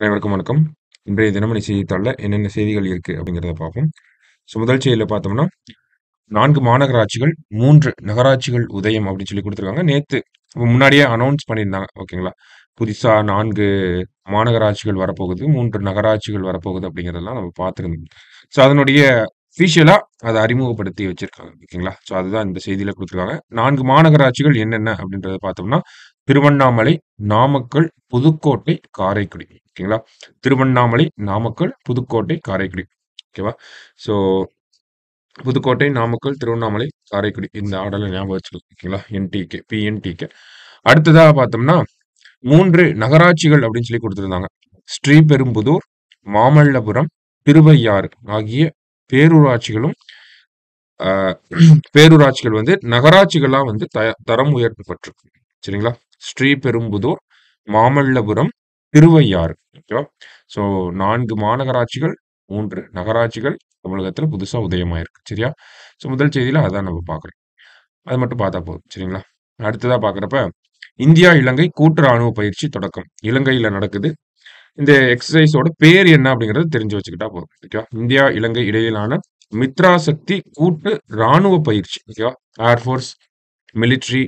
அனைவருக்கும் வணக்கம் இன்றைய தினமணி செய்தித்தாளில் என்னென்ன செய்திகள் இருக்கு அப்படிங்கிறத பார்ப்போம் ஸோ முதல் செய்தியில் பார்த்தோம்னா நான்கு மாநகராட்சிகள் மூன்று நகராட்சிகள் உதயம் அப்படின்னு சொல்லி கொடுத்துருக்காங்க நேற்று முன்னாடியே அனௌன்ஸ் பண்ணியிருந்தாங்க ஓகேங்களா புதுசாக நான்கு மாநகராட்சிகள் வரப்போகுது மூன்று நகராட்சிகள் வரப்போகுது அப்படிங்கிறதெல்லாம் நம்ம பார்த்துருந்தோம் ஸோ அதனுடைய ஃபீஷியலாக அதை அறிமுகப்படுத்தி வச்சிருக்காங்க ஓகேங்களா ஸோ அதுதான் இந்த செய்தியில் கொடுத்துருக்காங்க நான்கு மாநகராட்சிகள் என்னென்ன அப்படின்றத பார்த்தோம்னா திருவண்ணாமலை நாமக்கல் புதுக்கோட்டை காரைக்குடி ஓகேங்களா திருவண்ணாமலை நாமக்கல் புதுக்கோட்டை காரைக்குடி ஓகேவா ஸோ புதுக்கோட்டை நாமக்கல் திருவண்ணாமலை காரைக்குடி இந்த ஆடல ஞாபகம் வச்சுக்கலாம் ஓகேங்களா என்டிகே பிஎன்டிகே அடுத்ததாக பார்த்தோம்னா மூன்று நகராட்சிகள் அப்படின்னு சொல்லி கொடுத்துருந்தாங்க ஸ்ரீபெரும்புதூர் மாமல்லபுரம் திருவையாறு ஆகிய பேரூராட்சிகளும் பேரூராட்சிகள் வந்து நகராட்சிகளாக வந்து தரம் உயர்த்தப்பட்டிருக்கு சரிங்களா ஸ்ரீபெரும்புதூர் மாமல்லபுரம் திருவையாறு ஓகேவா ஸோ நான்கு மாநகராட்சிகள் மூன்று நகராட்சிகள் தமிழகத்தில் புதுசாக உதயமாயிருக்கு சரியா ஸோ முதல் செய்தியில் அதான் நம்ம பார்க்குறோம் அது மட்டும் பார்த்தா போதும் சரிங்களா அடுத்ததாக பார்க்குறப்ப இந்தியா இலங்கை கூட்டு ராணுவ பயிற்சி தொடக்கம் இலங்கையில் நடக்குது இந்த எக்ஸசைஸோட பேர் என்ன அப்படிங்கிறத தெரிஞ்சு வச்சுக்கிட்டா போதும் ஓகேவா இந்தியா இலங்கை இடையிலான மித்ரா சக்தி கூட்டு ராணுவ பயிற்சி ஓகேவா ஏர்ஃபோர்ஸ் மிலிட்ரி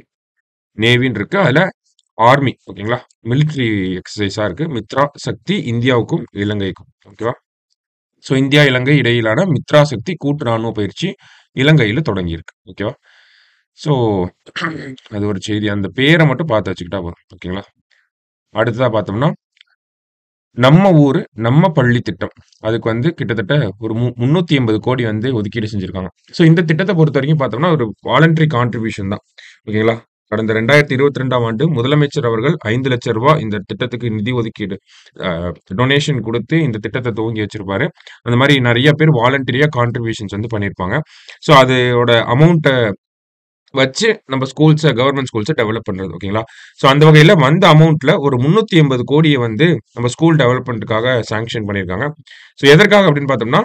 நேவின்னு இருக்கு அதில் ஆர்மி ஓகேங்களா மிலிட்ரி எக்ஸசைஸாக இருக்குது மித்ரா சக்தி இந்தியாவுக்கும் இலங்கைக்கும் ஓகேவா ஸோ இந்தியா இலங்கை இடையிலான மித்ரா சக்தி கூட்டு ராணுவ பயிற்சி இலங்கையில் தொடங்கியிருக்கு ஓகேவா ஸோ அது ஒரு செய்தி அந்த பேரை மட்டும் பார்த்து வச்சுக்கிட்டா போதும் ஓகேங்களா அடுத்ததாக பார்த்தோம்னா நம்ம ஊர் நம்ம பள்ளி திட்டம் அதுக்கு வந்து கிட்டத்தட்ட ஒரு மு முந்நூற்றி எண்பது கோடி வந்து ஒதுக்கீடு செஞ்சுருக்காங்க ஸோ இந்த திட்டத்தை பொறுத்த வரைக்கும் பார்த்தோம்னா ஒரு வாலண்டரி கான்ட்ரிபியூஷன் தான் ஓகேங்களா கடந்த ரெண்டாயிரத்தி இருபத்தி ரெண்டாம் ஆண்டு முதலமைச்சர் அவர்கள் ஐந்து லட்சம் ரூபாய் இந்த திட்டத்துக்கு நிதி ஒதுக்கீடு டொனேஷன் கொடுத்து இந்த திட்டத்தை துவங்கி வச்சிருப்பாரு அந்த மாதிரி நிறைய பேர் வாலண்டியா கான்ட்ரிபியூஷன்ஸ் வந்து பண்ணியிருப்பாங்க ஸோ அதோட அமௌண்ட்டை வச்சு நம்ம ஸ்கூல்ஸை கவர்மெண்ட் ஸ்கூல்ஸை டெவலப் பண்ணுறது ஓகேங்களா ஸோ அந்த வகையில் வந்த அமௌண்ட்டில் ஒரு முந்நூற்றி எண்பது கோடியை வந்து நம்ம ஸ்கூல் டெவலப்மெண்ட்டுக்காக சாங்ஷன் பண்ணியிருக்காங்க ஸோ எதற்காக அப்படின்னு பார்த்தோம்னா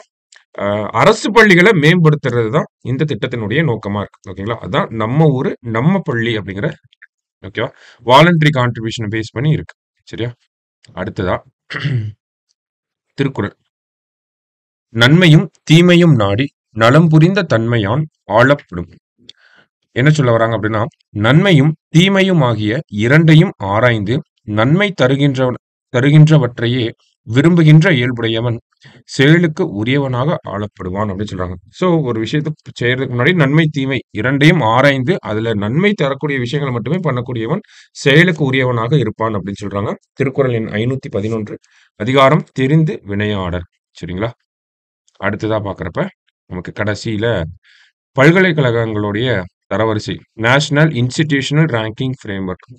அரசு பள்ளிகளை மேம்படுத்துறது தான் இந்த திட்டத்தினுடைய நோக்கமா இருக்கு ஓகேங்களா அதான் நம்ம ஊரு நம்ம பள்ளி அப்படிங்கிற ஓகேவா வாலண்டரி கான்ட்ரிபியூஷன் பேஸ் பண்ணி இருக்கு சரியா அடுத்ததா திருக்குறள் நன்மையும் தீமையும் நாடி நலம் புரிந்த தன்மையான் ஆளப்படும் என்ன சொல்ல வராங்க அப்படின்னா நன்மையும் தீமையும் ஆகிய இரண்டையும் ஆராய்ந்து நன்மை தருகின்ற தருகின்றவற்றையே விரும்புகின்ற இயல்புடையவன் செயலுக்கு உரியவனாக ஆளப்படுவான் அப்படின்னு சொல்றாங்க சோ ஒரு விஷயத்த செய்யறதுக்கு முன்னாடி நன்மை தீமை இரண்டையும் ஆராய்ந்து அதுல நன்மை தரக்கூடிய விஷயங்களை மட்டுமே பண்ணக்கூடியவன் செயலுக்கு உரியவனாக இருப்பான் அப்படின்னு சொல்றாங்க திருக்குறள் எண் ஐநூத்தி பதினொன்று அதிகாரம் தெரிந்து வினையாடர் சரிங்களா அடுத்ததா பாக்குறப்ப நமக்கு கடைசியில பல்கலைக்கழகங்களுடைய தரவரிசை national institutional ranking framework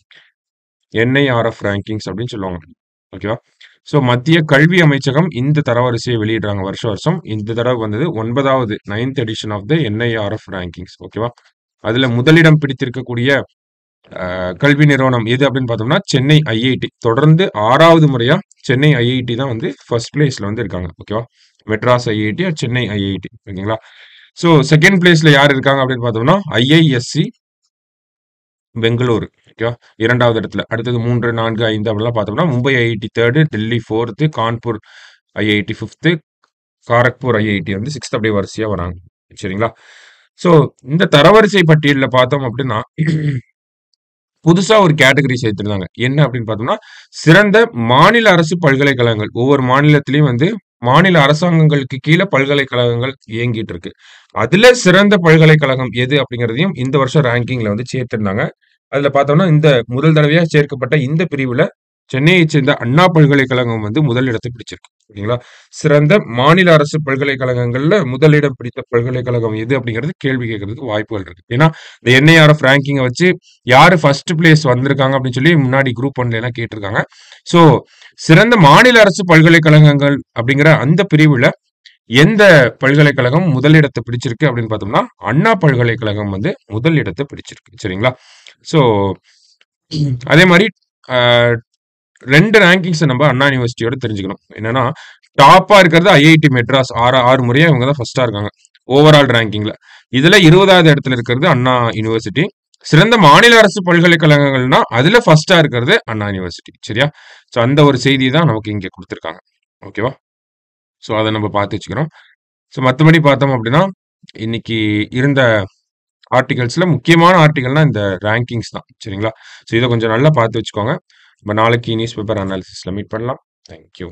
NIRF rankings அப்படின்னு சொல்லுவாங்க ஓகேவா ஸோ மத்திய கல்வி அமைச்சகம் இந்த தரவரிசையை வெளியிடுறாங்க வருஷம் வருஷம் இந்த தடவை வந்தது ஒன்பதாவது ninth edition of the NIRF rankings ஓகேவா அதுல முதலிடம் பிடித்திருக்கக்கூடிய கல்வி நிறுவனம் எது அப்படின்னு பார்த்தோம்னா சென்னை ஐஐடி தொடர்ந்து ஆறாவது முறையா சென்னை ஐஐடி தான் வந்து ஃபர்ஸ்ட் பிளேஸ்ல வந்து இருக்காங்க ஓகேவா மெட்ராஸ் ஐஐடி சென்னை ஐஐடி ஓகேங்களா ஸோ செகண்ட் பிளேஸ்ல யார் இருக்காங்க அப்படின்னு பார்த்தோம்னா ஐஐஎஸ்சி பெங்களூரு ஓகே இரண்டாவது இடத்துல அடுத்தது மூன்று நான்கு ஐந்து அப்படிலாம் பார்த்தோம்னா Mumbai IIT third Delhi fourth Kanpur IIT fifth Kharagpur IIT வந்து சிக்ஸ்த் அப்படியே வரிசையாக வராங்க சரிங்களா ஸோ இந்த தரவரிசை பட்டியலில் பார்த்தோம் அப்படின்னா புதுசாக ஒரு கேட்டகரி சேர்த்துருந்தாங்க என்ன அப்படின்னு பார்த்தோம்னா சிறந்த மாநில அரசு பல்கலைக்கழகங்கள் ஒவ்வொரு மாநிலத்திலையும் வந்து மாநில அரசாங்கங்களுக்கு கீழே பல்கலைக்கழகங்கள் இயங்கிட்டு இருக்கு அதுல சிறந்த பல்கலைக்கழகம் எது அப்படிங்கிறதையும் இந்த வருஷம் ரேங்கிங்ல வந்து சேர்த்திருந்தாங்க அதில் பார்த்தோம்னா இந்த முதல் தடவையாக சேர்க்கப்பட்ட இந்த பிரிவில் சென்னையைச் சேர்ந்த அண்ணா பல்கலைக்கழகம் வந்து முதல் இடத்தை பிடிச்சிருக்கு ஓகேங்களா சிறந்த மாநில அரசு பல்கலைக்கழகங்களில் முதலிடம் பிடித்த பல்கலைக்கழகம் எது அப்படிங்கிறது கேள்வி கேட்கறதுக்கு வாய்ப்புகள் இருக்கு ஏன்னா இந்த என்ஐஆர்எஃப் ரேங்கிங்கை வச்சு யார் ஃபர்ஸ்ட் பிளேஸ் வந்திருக்காங்க அப்படின்னு சொல்லி முன்னாடி குரூப் ஒன்ல எல்லாம் கேட்டிருக்காங்க ஸோ சிறந்த மாநில அரசு பல்கலைக்கழகங்கள் அப்படிங்கிற அந்த பிரிவில் எந்த பல்கலைக்கழகம் முதலிடத்தை பிடிச்சிருக்கு அப்படின்னு பார்த்தோம்னா அண்ணா பல்கலைக்கழகம் வந்து முதல் இடத்தை பிடிச்சிருக்கு சரிங்களா ஸோ அதே மாதிரி ரெண்டு ரேங்கிங்ஸ் நம்ம அண்ணா யூனிவர்சிட்டியோட தெரிஞ்சுக்கணும் என்னன்னா டாப்பாக இருக்கிறது ஐஐடி மெட்ராஸ் ஆறு ஆறு முறையாக இவங்க தான் ஃபர்ஸ்டா இருக்காங்க ஓவரால் ரேங்கிங்கில் இதில் இருபதாவது இடத்துல இருக்கிறது அண்ணா யூனிவர்சிட்டி சிறந்த மாநில அரசு பல்கலைக்கழகங்கள்னா அதில் ஃபர்ஸ்டா இருக்கிறது அண்ணா யூனிவர்சிட்டி சரியா ஸோ அந்த ஒரு செய்தி தான் நமக்கு இங்கே கொடுத்துருக்காங்க ஓகேவா ஸோ அதை நம்ம பார்த்து வச்சுக்கிறோம் ஸோ மற்றபடி பார்த்தோம் அப்படின்னா இன்னைக்கு இருந்த ஆர்டிகல்ஸில் முக்கியமான ஆர்டிகல்னால் இந்த ரேங்கிங்ஸ் தான் சரிங்களா ஸோ இதை கொஞ்சம் நல்லா பார்த்து வச்சுக்கோங்க நம்ம நாளைக்கு நியூஸ் பேப்பர் அனாலிசிஸில் மீட் பண்ணலாம் தேங்க்யூ